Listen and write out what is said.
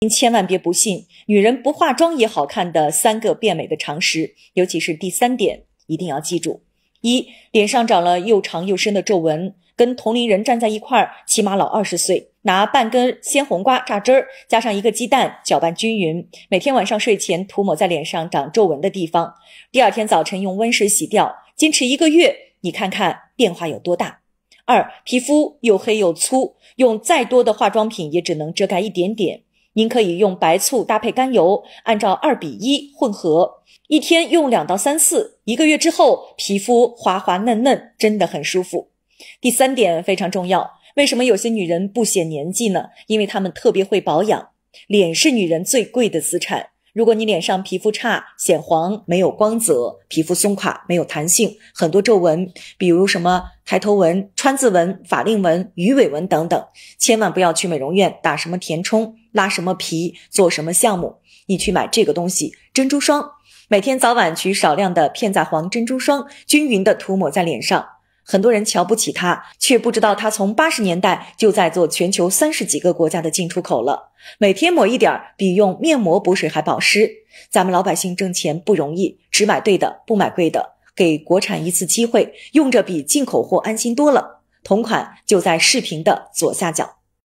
您千万别不信，女人不化妆也好看的三个变美的常识，尤其是第三点，一定要记住。一，脸上长了又长又深的皱纹，跟同龄人站在一块儿，起码老二十岁。拿半根鲜红瓜榨汁儿，加上一个鸡蛋，搅拌均匀，每天晚上睡前涂抹在脸上长皱纹的地方，第二天早晨用温水洗掉，坚持一个月，你看看变化有多大。二，皮肤又黑又粗，用再多的化妆品也只能遮盖一点点。您可以用白醋搭配甘油，按照二比一混合，一天用两到三次，一个月之后，皮肤滑滑嫩嫩，真的很舒服。第三点非常重要，为什么有些女人不显年纪呢？因为她们特别会保养，脸是女人最贵的资产。如果你脸上皮肤差、显黄、没有光泽、皮肤松垮、没有弹性、很多皱纹，比如什么抬头纹、川字纹、法令纹、鱼尾纹等等，千万不要去美容院打什么填充、拉什么皮、做什么项目。你去买这个东西，珍珠霜，每天早晚取少量的片仔癀珍珠霜，均匀的涂抹在脸上。很多人瞧不起它，却不知道它从八十年代就在做全球三十几个国家的进出口了。每天抹一点，比用面膜补水还保湿。咱们老百姓挣钱不容易，只买对的，不买贵的。给国产一次机会，用着比进口货安心多了。同款就在视频的左下角。